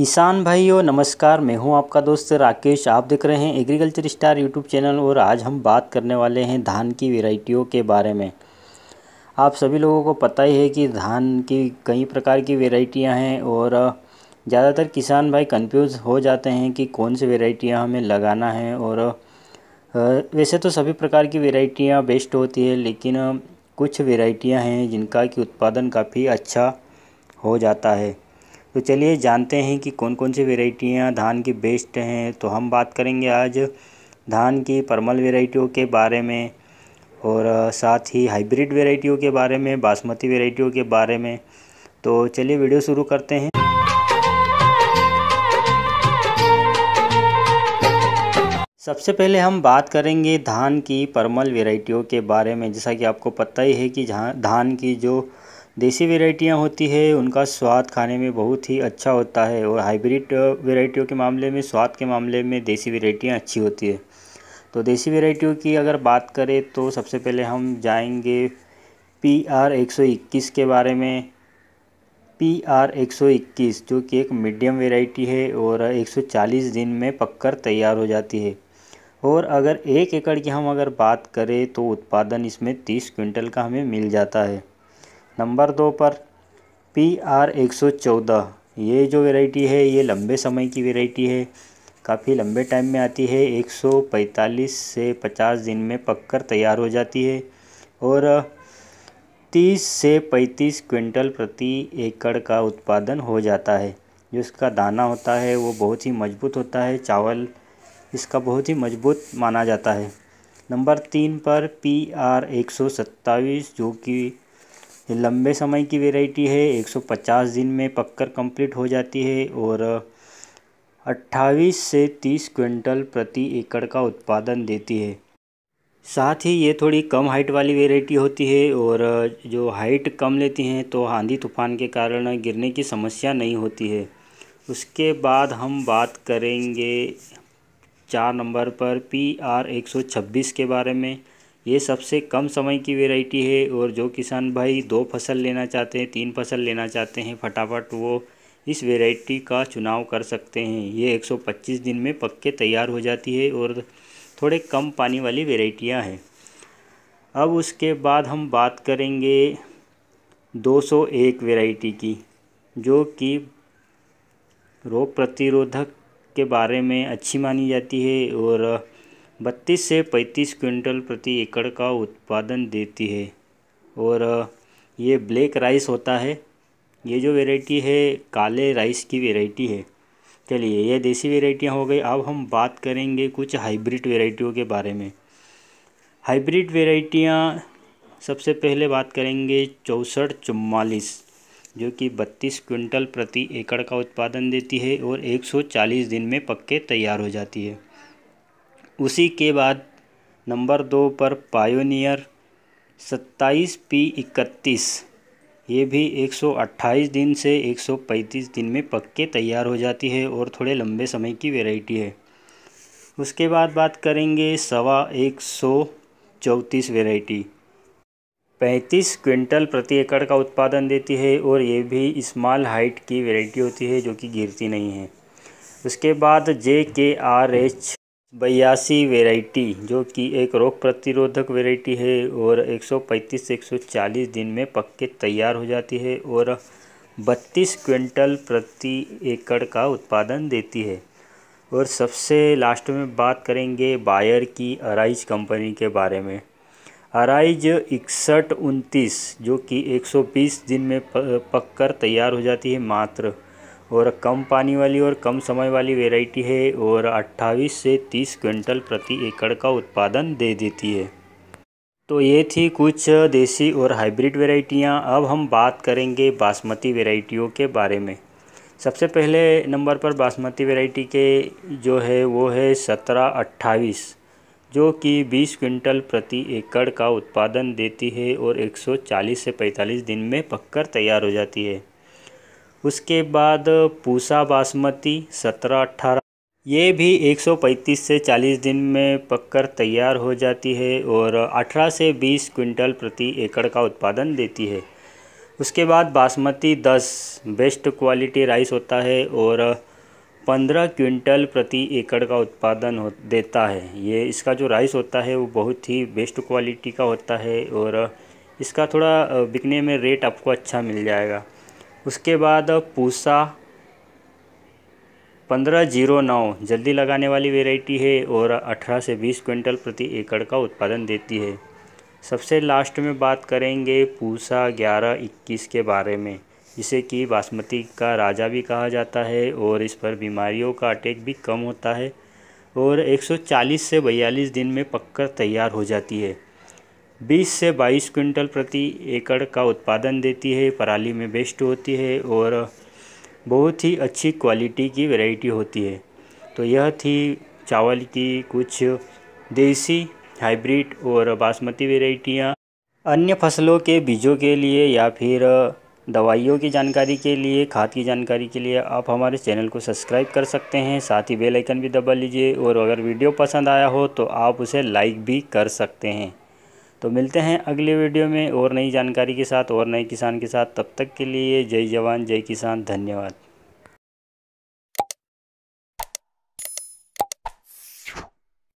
किसान भाइयों नमस्कार मैं हूं आपका दोस्त राकेश आप देख रहे हैं एग्रीकल्चर स्टार यूट्यूब चैनल और आज हम बात करने वाले हैं धान की वेराइटियों के बारे में आप सभी लोगों को पता ही है कि धान की कई प्रकार की वेराइटियाँ हैं और ज़्यादातर किसान भाई कंफ्यूज हो जाते हैं कि कौन सी वेराइटियाँ हमें लगाना है और वैसे तो सभी प्रकार की वेराइटियाँ बेस्ट होती है लेकिन कुछ वेराइटियाँ हैं जिनका कि उत्पादन काफ़ी अच्छा हो जाता है तो चलिए जानते हैं कि कौन कौन सी वेराइटियाँ धान की बेस्ट हैं तो हम बात करेंगे आज धान की परमल वेराइटियों के बारे में और साथ ही हाइब्रिड वेराइटियों के बारे में बासमती वेराइटियों के बारे में तो चलिए वीडियो शुरू करते हैं सबसे पहले हम बात करेंगे धान की परमल वेराइटियों के बारे में जैसा कि आपको पता ही है कि धान की जो देसी वेराइटियाँ होती है उनका स्वाद खाने में बहुत ही अच्छा होता है और हाइब्रिड वेराइटियों के मामले में स्वाद के मामले में देसी वेराइटियाँ अच्छी होती है तो देसी वेराइटियों की अगर बात करें तो सबसे पहले हम जाएंगे पी आर एक सौ इक्कीस के बारे में पी आर एक सौ इक्कीस जो कि एक मीडियम वेराइटी है और एक सौ चालीस दिन में पककर तैयार हो जाती है और अगर एक एकड़ की हम अगर बात करें तो उत्पादन इसमें तीस क्विंटल का हमें मिल जाता है नंबर दो पर पी आर एक सौ चौदह ये जो वेराइटी है ये लंबे समय की वेराइटी है काफ़ी लंबे टाइम में आती है एक सौ पैंतालीस से पचास दिन में पककर तैयार हो जाती है और तीस से पैंतीस क्विंटल प्रति एकड़ का उत्पादन हो जाता है जो इसका दाना होता है वो बहुत ही मजबूत होता है चावल इसका बहुत ही मजबूत माना जाता है नंबर तीन पर पी आर एक सौ सत्ताईस जो कि ये लंबे समय की वेराइटी है 150 दिन में पककर कंप्लीट हो जाती है और 28 से 30 क्विंटल प्रति एकड़ का उत्पादन देती है साथ ही ये थोड़ी कम हाइट वाली वेराइटी होती है और जो हाइट कम लेती हैं तो आंधी तूफान के कारण गिरने की समस्या नहीं होती है उसके बाद हम बात करेंगे चार नंबर पर पी आर एक सौ छब्बीस के बारे में ये सबसे कम समय की वेराइटी है और जो किसान भाई दो फसल लेना चाहते हैं तीन फसल लेना चाहते हैं फटाफट वो इस वेराइटी का चुनाव कर सकते हैं ये 125 दिन में पक्के तैयार हो जाती है और थोड़े कम पानी वाली वेराइटियाँ हैं अब उसके बाद हम बात करेंगे 201 वेराइटी की जो कि रोग प्रतिरोधक के बारे में अच्छी मानी जाती है और बत्तीस से पैंतीस क्विंटल प्रति एकड़ का उत्पादन देती है और ये ब्लैक राइस होता है ये जो वेराइटी है काले राइस की वेराइटी है चलिए ये देसी वेराइटियाँ हो गई अब हम बात करेंगे कुछ हाइब्रिड वेराइटियों के बारे में हाइब्रिड वेराइटियाँ सबसे पहले बात करेंगे चौंसठ चुम्मालीस जो कि बत्तीस क्विंटल प्रति एकड़ का उत्पादन देती है और 140 दिन में पक्के तैयार हो जाती है उसी के बाद नंबर दो पर पायोनियर सत्ताईस पी इकतीस ये भी 128 दिन से 135 दिन में पक्के तैयार हो जाती है और थोड़े लंबे समय की वेराइटी है उसके बाद बात करेंगे सवा एक सौ चौंतीस वेराइटी पैंतीस क्विंटल प्रति एकड़ का उत्पादन देती है और ये भी स्मॉल हाइट की वेराइटी होती है जो कि गिरती नहीं है उसके बाद जे के आर एच बयासी वेराइटी जो कि एक रोग प्रतिरोधक वेराइटी है और 135 से 140 दिन में पक के तैयार हो जाती है और 32 क्विंटल प्रति एकड़ का उत्पादन देती है और सबसे लास्ट में बात करेंगे बायर की अराइज कंपनी के बारे में अराइज इकसठ उनतीस जो कि 120 दिन में पककर तैयार हो जाती है मात्र और कम पानी वाली और कम समय वाली वेराइटी है और 28 से 30 क्विंटल प्रति एकड़ का उत्पादन दे देती है तो ये थी कुछ देसी और हाइब्रिड वेराइटियाँ अब हम बात करेंगे बासमती वेराइटियों के बारे में सबसे पहले नंबर पर बासमती वेराइटी के जो है वो है सत्रह अट्ठाईस जो कि 20 क्विंटल प्रति एकड़ का उत्पादन देती है और 140 से 45 दिन में पककर तैयार हो जाती है उसके बाद पूसा बासमती सत्रह अट्ठारह ये भी 135 से 40 दिन में पककर तैयार हो जाती है और 18 से 20 क्विंटल प्रति एकड़ का उत्पादन देती है उसके बाद बासमती 10 बेस्ट क्वालिटी राइस होता है और 15 क्विंटल प्रति एकड़ का उत्पादन हो देता है ये इसका जो राइस होता है वो बहुत ही बेस्ट क्वालिटी का होता है और इसका थोड़ा बिकने में रेट आपको अच्छा मिल जाएगा उसके बाद पूसा पंद्रह जीरो नौ जल्दी लगाने वाली वेराइटी है और अठारह से बीस क्विंटल प्रति एकड़ का उत्पादन देती है सबसे लास्ट में बात करेंगे पूसा ग्यारह इक्कीस के बारे में जिसे कि बासमती का राजा भी कहा जाता है और इस पर बीमारियों का अटैक भी कम होता है और 140 से बयालीस दिन में पककर तैयार हो जाती है 20 से 22 क्विंटल प्रति एकड़ का उत्पादन देती है पराली में बेस्ट होती है और बहुत ही अच्छी क्वालिटी की वैरायटी होती है तो यह थी चावल की कुछ देसी हाइब्रिड और बासमती वेराइटियाँ अन्य फसलों के बीजों के लिए या फिर दवाइयों की जानकारी के लिए खाद की जानकारी के लिए आप हमारे चैनल को सब्सक्राइब कर सकते हैं साथ ही बेल आइकन भी दबा लीजिए और अगर वीडियो पसंद आया हो तो आप उसे लाइक भी कर सकते हैं तो मिलते हैं अगले वीडियो में और नई जानकारी के साथ और नए किसान के साथ तब तक के लिए जय जवान जय किसान धन्यवाद